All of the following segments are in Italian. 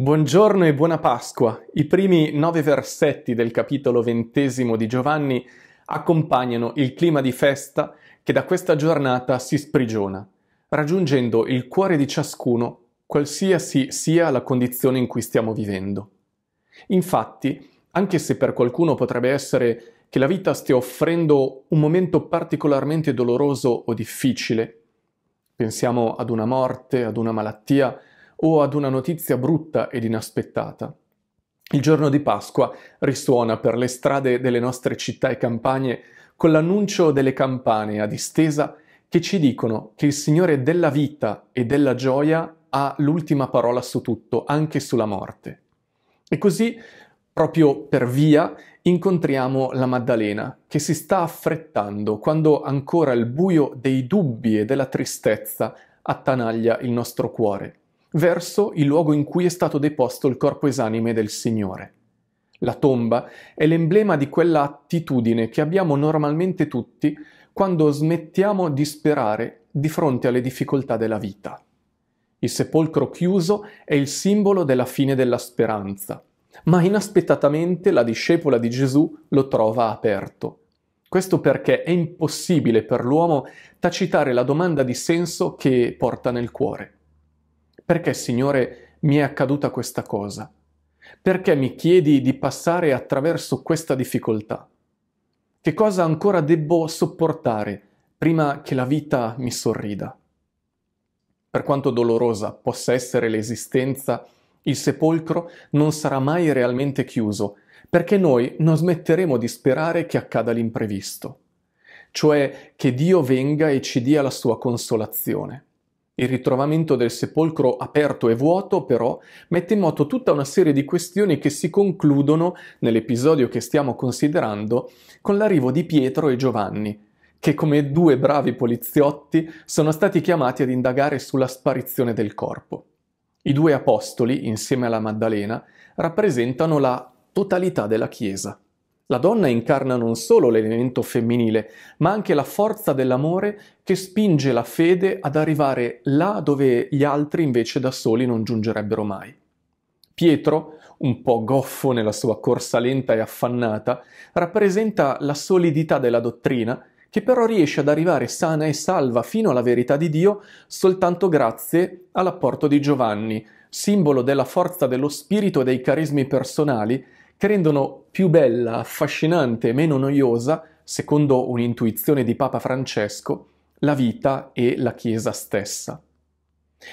Buongiorno e buona Pasqua. I primi nove versetti del capitolo ventesimo di Giovanni accompagnano il clima di festa che da questa giornata si sprigiona, raggiungendo il cuore di ciascuno, qualsiasi sia la condizione in cui stiamo vivendo. Infatti, anche se per qualcuno potrebbe essere che la vita stia offrendo un momento particolarmente doloroso o difficile, pensiamo ad una morte, ad una malattia, o ad una notizia brutta ed inaspettata. Il giorno di Pasqua risuona per le strade delle nostre città e campagne con l'annuncio delle campane a distesa che ci dicono che il Signore della vita e della gioia ha l'ultima parola su tutto, anche sulla morte. E così, proprio per via, incontriamo la Maddalena, che si sta affrettando quando ancora il buio dei dubbi e della tristezza attanaglia il nostro cuore verso il luogo in cui è stato deposto il corpo esanime del Signore. La tomba è l'emblema di quella attitudine che abbiamo normalmente tutti quando smettiamo di sperare di fronte alle difficoltà della vita. Il sepolcro chiuso è il simbolo della fine della speranza, ma inaspettatamente la discepola di Gesù lo trova aperto. Questo perché è impossibile per l'uomo tacitare la domanda di senso che porta nel cuore. Perché, Signore, mi è accaduta questa cosa? Perché mi chiedi di passare attraverso questa difficoltà? Che cosa ancora debbo sopportare prima che la vita mi sorrida? Per quanto dolorosa possa essere l'esistenza, il sepolcro non sarà mai realmente chiuso, perché noi non smetteremo di sperare che accada l'imprevisto, cioè che Dio venga e ci dia la sua consolazione. Il ritrovamento del sepolcro aperto e vuoto, però, mette in moto tutta una serie di questioni che si concludono, nell'episodio che stiamo considerando, con l'arrivo di Pietro e Giovanni, che come due bravi poliziotti sono stati chiamati ad indagare sulla sparizione del corpo. I due apostoli, insieme alla Maddalena, rappresentano la totalità della Chiesa. La donna incarna non solo l'elemento femminile, ma anche la forza dell'amore che spinge la fede ad arrivare là dove gli altri invece da soli non giungerebbero mai. Pietro, un po' goffo nella sua corsa lenta e affannata, rappresenta la solidità della dottrina, che però riesce ad arrivare sana e salva fino alla verità di Dio soltanto grazie all'apporto di Giovanni, simbolo della forza dello spirito e dei carismi personali che rendono più bella, affascinante e meno noiosa, secondo un'intuizione di Papa Francesco, la vita e la Chiesa stessa.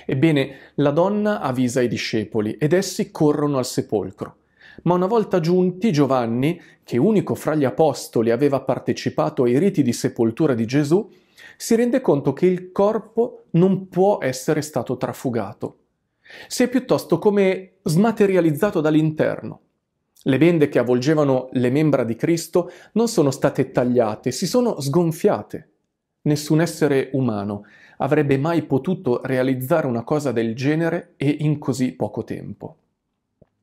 Ebbene, la donna avvisa i discepoli ed essi corrono al sepolcro. Ma una volta giunti, Giovanni, che unico fra gli apostoli aveva partecipato ai riti di sepoltura di Gesù, si rende conto che il corpo non può essere stato trafugato. Si è piuttosto come smaterializzato dall'interno. Le bende che avvolgevano le membra di Cristo non sono state tagliate, si sono sgonfiate. Nessun essere umano avrebbe mai potuto realizzare una cosa del genere e in così poco tempo.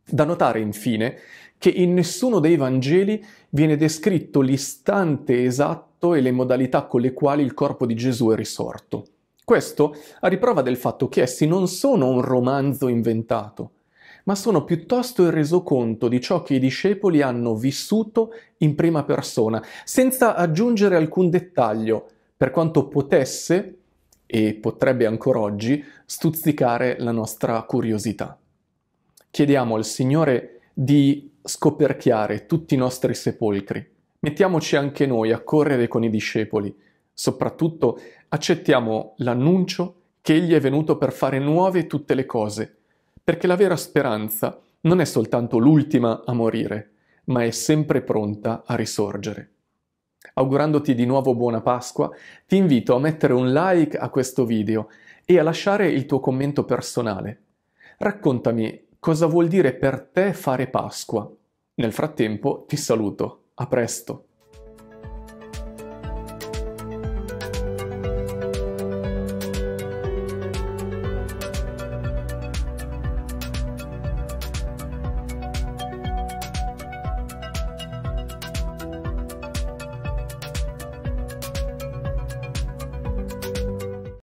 Da notare infine che in nessuno dei Vangeli viene descritto l'istante esatto e le modalità con le quali il corpo di Gesù è risorto. Questo a riprova del fatto che essi non sono un romanzo inventato, ma sono piuttosto il resoconto di ciò che i discepoli hanno vissuto in prima persona, senza aggiungere alcun dettaglio, per quanto potesse, e potrebbe ancora oggi, stuzzicare la nostra curiosità. Chiediamo al Signore di scoperchiare tutti i nostri sepolcri. Mettiamoci anche noi a correre con i discepoli. Soprattutto accettiamo l'annuncio che Egli è venuto per fare nuove tutte le cose perché la vera speranza non è soltanto l'ultima a morire, ma è sempre pronta a risorgere. Augurandoti di nuovo buona Pasqua, ti invito a mettere un like a questo video e a lasciare il tuo commento personale. Raccontami cosa vuol dire per te fare Pasqua. Nel frattempo ti saluto, a presto!